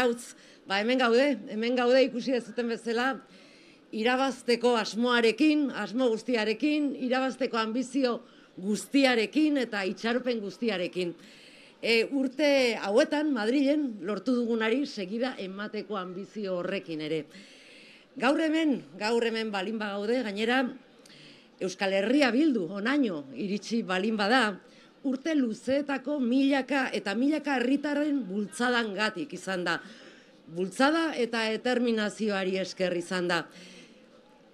Gautz, ba hemen gaude, hemen gaude ikusi ez zuten bezala, irabazteko asmoarekin, asmo guztiarekin, irabazteko ambizio guztiarekin eta itxaropen guztiarekin. E, urte hauetan, Madrilen, lortu dugunari segida emateko ambizio horrekin ere. Gaur hemen, gaur hemen balin gaude, gainera, Euskal Herria bildu, onaino, iritsi balin bada, urte luzeetako milaka eta milaka herritarren bultzadan gatik izan da. Bultzada eta determinazioari esker izan da.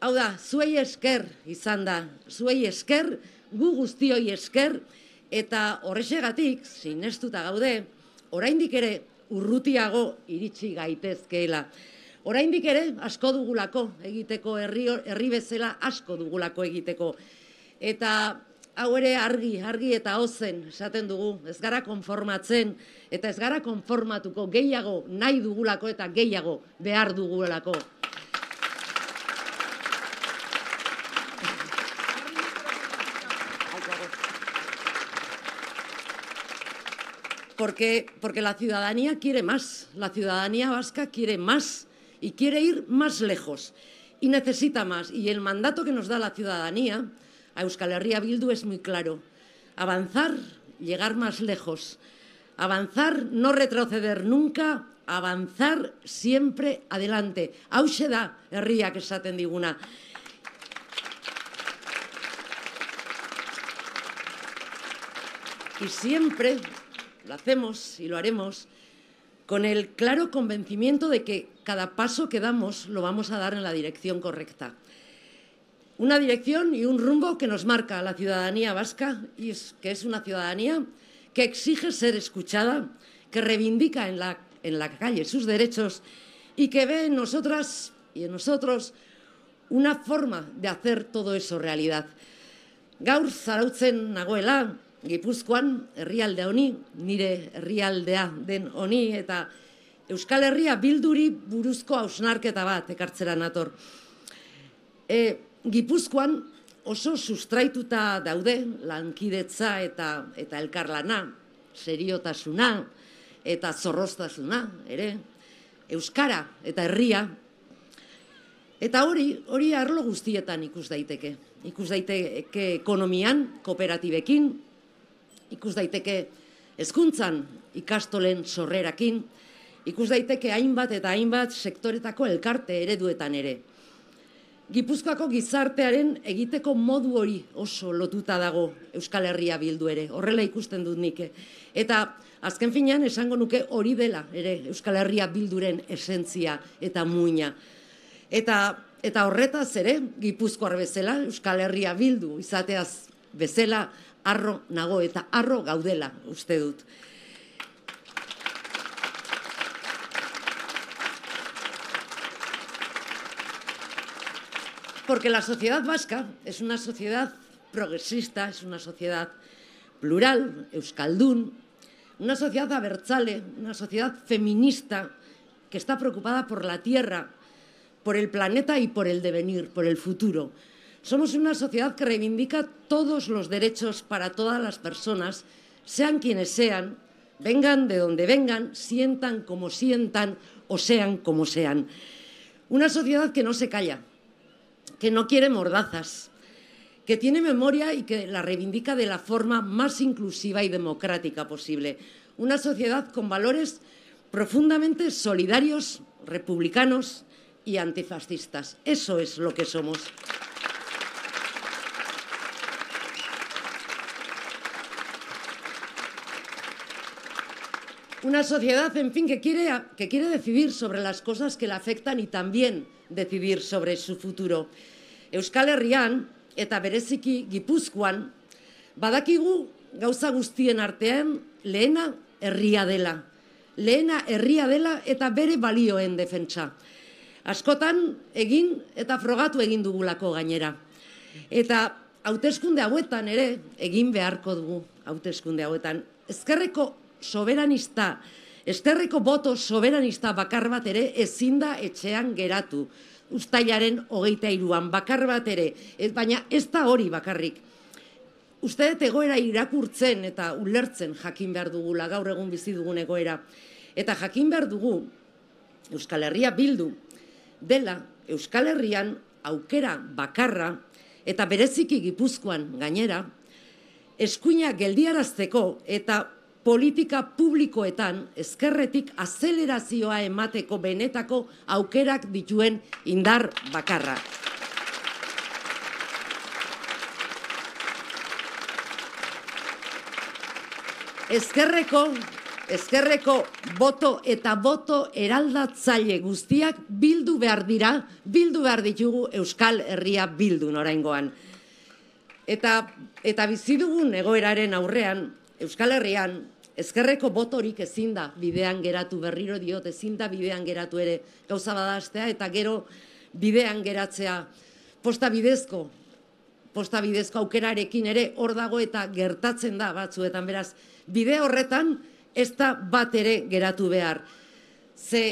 Hau da, zuei esker izan da, zuei esker, gu guztioi esker, eta horrexegatik, sinestuta gaude, oraindik ere urrutiago iritsi gaitezkeela. Oraindik ere asko dugulako egiteko, herri, herri bezala asko dugulako egiteko. Eta hau ere argi, argi eta ozen esaten dugu, ez gara konformatzen eta ez gara konformatuko gehiago nahi dugulako eta gehiago behar dugulako. Porque, porque la ciudadanía quiere más, la ciudadanía vasca quiere más y quiere ir más lejos y necesita más. Y el mandato que nos da la ciudadanía a Euskal Herria Bildu es muy claro. Avanzar, llegar más lejos. Avanzar, no retroceder nunca, avanzar siempre adelante. ¡Auxeda Herria, que es diguna. Y siempre lo hacemos y lo haremos con el claro convencimiento de que cada paso que damos lo vamos a dar en la dirección correcta una dirección y un rumbo que nos marca la ciudadanía vasca, y que es una ciudadanía que exige ser escuchada, que reivindica en la, en la calle sus derechos y que ve en nosotras y en nosotros una forma de hacer todo eso realidad. Gaur zarautzen nagoela, Gipuzkoan, herrialde honi, nire herrialdea den honi, eta Euskal Herria bilduri buruzko hausnarketa bat ekartzera nator. E, Gipuzkoan oso sustraituta daude lankidetza eta, eta elkarlana, seriotasuna eta zorroztasuna, ere, euskara eta herria. Eta hori, hori arlo guztietan ikus daiteke. Ikus daiteke ekonomian, kooperatibekin, ikus daiteke hezkuntzan ikastolen sorrerakin, ikus daiteke hainbat eta hainbat sektoretako elkarte ereduetan ere. Gipuzkoako gizartearen egiteko modu hori oso lotuta dago Euskal Herria bildu ere, horrela ikusten dut nik. Eta azken finean esango nuke hori dela ere Euskal Herria bilduren esentzia eta muina. Eta, eta horretaz ere, Gipuzkoar bezala, Euskal Herria bildu izateaz bezala, arro nago eta arro gaudela uste dut. Porque la sociedad vasca es una sociedad progresista, es una sociedad plural, euskaldun, una sociedad abertzale, una sociedad feminista que está preocupada por la tierra, por el planeta y por el devenir, por el futuro. Somos una sociedad que reivindica todos los derechos para todas las personas, sean quienes sean, vengan de donde vengan, sientan como sientan o sean como sean. Una sociedad que no se calla, que no quiere mordazas, que tiene memoria y que la reivindica de la forma más inclusiva y democrática posible. Una sociedad con valores profundamente solidarios, republicanos y antifascistas. Eso es lo que somos. una sociedad, en fin, que quiere, que quiere decidir sobre las cosas que le afectan y también decidir sobre su futuro. Euskal Herrian eta bereziki Gipuzkoan badakigu gauza guztien artean lehena herria dela. Lehena herria dela eta bere balioen defentsa. Askotan egin eta frogatu egin dugulako gainera. Eta hauteskunde hauetan ere egin beharko dugu hauteskunde hauetan. Ezkerreko soberanista, esterreko boto soberanista bakar bat ere ezin da etxean geratu. Uztailaren hogeita iruan, bakar bat ere, ez, baina ez da hori bakarrik. Uztedet egoera irakurtzen eta ulertzen jakin behar dugu lagaur egun bizi dugun egoera. Eta jakin behar dugu Euskal Herria bildu dela Euskal Herrian aukera bakarra eta bereziki gipuzkoan gainera, eskuina geldiarazteko eta politika publikoetan ezkerretik azelerazioa emateko benetako aukerak dituen indar bakarra. Ezkerreko, ezkerreko boto eta boto eraldatzaile guztiak bildu behar dira, bildu behar ditugu Euskal Herria bildu noraingoan. Eta, eta bizidugun egoeraren aurrean, Euskal Herrian, ezkerreko botorik ezin da bidean geratu berriro diot, ezin da bidean geratu ere gauza badastea eta gero bidean geratzea posta bidezko posta bidezko aukerarekin ere hor dago eta gertatzen da batzuetan beraz bide horretan ez da bat ere geratu behar ze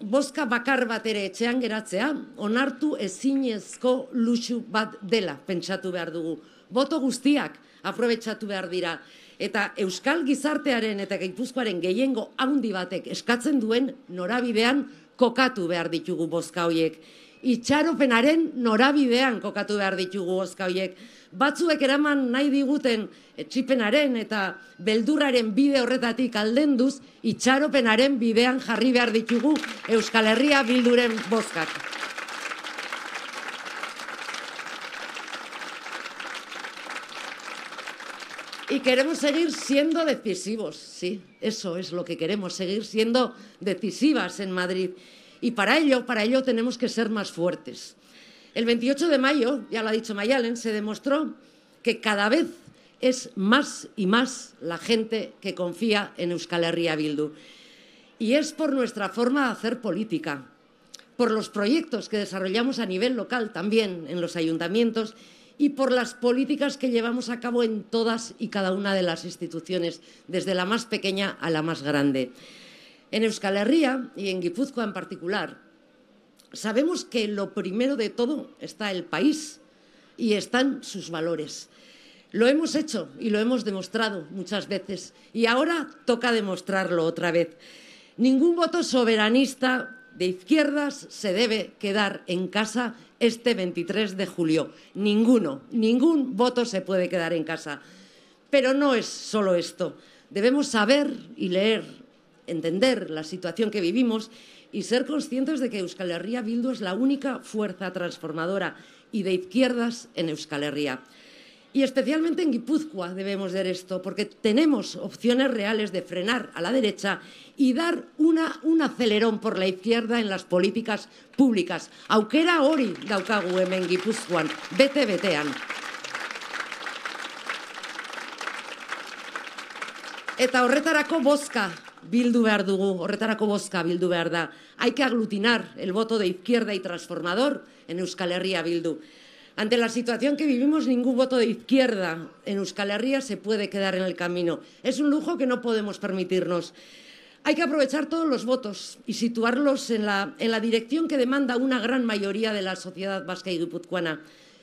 boska bakar bat ere etxean geratzea onartu ezinezko luxu bat dela pentsatu behar dugu boto guztiak aprobetsatu behar dira. Eta Euskal Gizartearen eta Gipuzkoaren gehiengo handi batek eskatzen duen norabidean kokatu behar ditugu bozka hoiek. Itxaropenaren norabidean kokatu behar ditugu bozka hoiek. Batzuek eraman nahi diguten etxipenaren eta beldurraren bide horretatik aldenduz, itxaropenaren bidean jarri behar ditugu Euskal Herria bilduren bozkak. Y queremos seguir siendo decisivos, sí, eso es lo que queremos, seguir siendo decisivas en Madrid. Y para ello, para ello tenemos que ser más fuertes. El 28 de mayo, ya lo ha dicho Mayalen, se demostró que cada vez es más y más la gente que confía en Euskal Herria Bildu. Y es por nuestra forma de hacer política, por los proyectos que desarrollamos a nivel local también en los ayuntamientos y por las políticas que llevamos a cabo en todas y cada una de las instituciones, desde la más pequeña a la más grande. En Euskal Herria y en Guipúzcoa en particular, sabemos que lo primero de todo está el país y están sus valores. Lo hemos hecho y lo hemos demostrado muchas veces y ahora toca demostrarlo otra vez. Ningún voto soberanista de izquierdas se debe quedar en casa este 23 de julio. Ninguno, ningún voto se puede quedar en casa. Pero no es solo esto. Debemos saber y leer, entender la situación que vivimos y ser conscientes de que Euskal Herria Bildu es la única fuerza transformadora y de izquierdas en Euskal Herria. Y especialmente en Guipúzcoa debemos ver esto, porque tenemos opciones reales de frenar a la derecha y dar un acelerón por la izquierda en las políticas públicas. Aukera hori daukagu bete-betean. Eta horretarako bozka bildu behar bildu Hay que aglutinar el voto de izquierda y transformador en Euskal Herria bildu. Ante la situación que vivimos, ningún voto de izquierda en Euskal Herria se puede quedar en el camino. Es un lujo que no podemos permitirnos. Hay que aprovechar todos los votos y situarlos en la, dirección que demanda una gran mayoría de la sociedad vasca y guipuzcoana,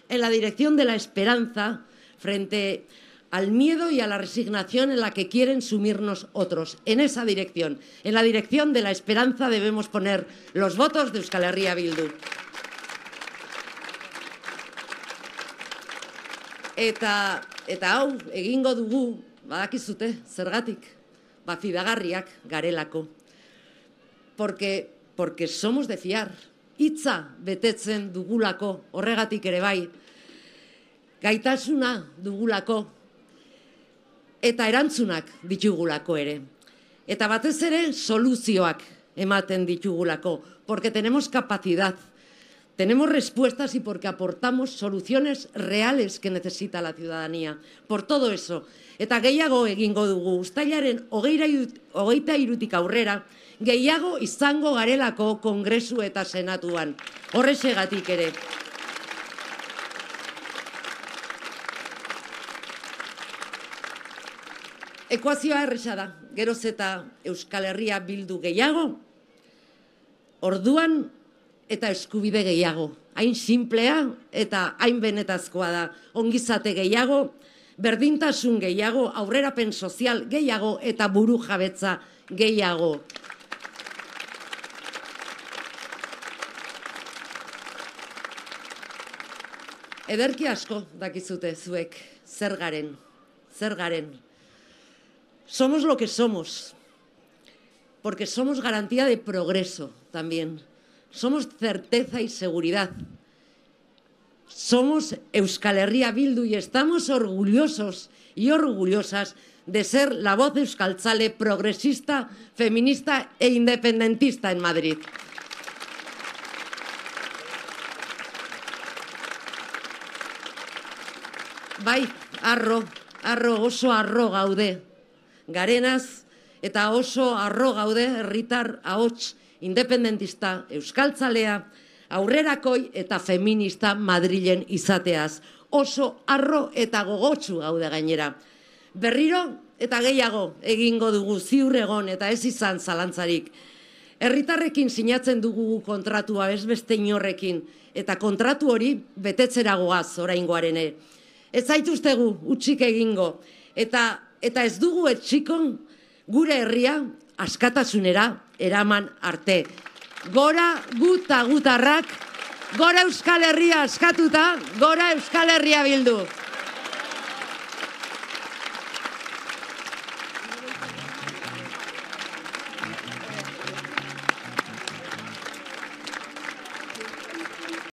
en la dirección de la esperanza frente al miedo y a la resignación en la que quieren sumirnos otros. En esa dirección, en la dirección de la esperanza debemos poner los votos de Euskal Herria Bildu. Eta eta hau egingo dugu, badakizute, zergatik? Ba fidagarriak garelako. Porque porque somos de fiar. Hitza betetzen dugulako, horregatik ere bai. Gaitasuna dugulako eta erantzunak ditugulako ere. Eta batez ere soluzioak ematen ditugulako, porque tenemos capacidad Tenemos respuestas y porque aportamos soluciones reales que necesita la ciudadanía. Por todo eso, eta gehiago egingo dugu, ustailaren hogeita irutik aurrera, gehiago izango garelako kongresu eta senatuan. Horrexegatik ere. Ekuazioa erresa da, geroz eta Euskal Herria bildu gehiago, orduan eta eskubide gehiago. Hain sinplea eta hain benetazkoa da. Ongizate gehiago, berdintasun gehiago, aurrerapen sozial gehiago eta buru jabetza gehiago. Ederki asko dakizute zuek zer garen, zer garen. Somos lo que somos, porque somos garantía de progreso también. Somos certeza y seguridad. Somos Euskal Herria Bildu y estamos orgullosos y orgullosas de ser la voz euskaltzale progresista, feminista e independentista en Madrid. Bai, arro, arro oso arro gaude. Garenaz eta oso arro gaude erritar aots independentista, euskaltzalea, aurrerakoi eta feminista Madrilen izateaz. Oso arro eta gogotsu gaude gainera. Berriro eta gehiago egingo dugu ziur egon eta ez izan zalantzarik. Herritarrekin sinatzen dugu kontratua ez beste inorrekin eta kontratu hori betetzera goaz oraingoaren Ez zaituztegu utxik egingo eta eta ez dugu etxikon gure herria askatasunera eraman arte. Gora guta gutarrak, gora Euskal Herria askatuta, gora Euskal Herria bildu.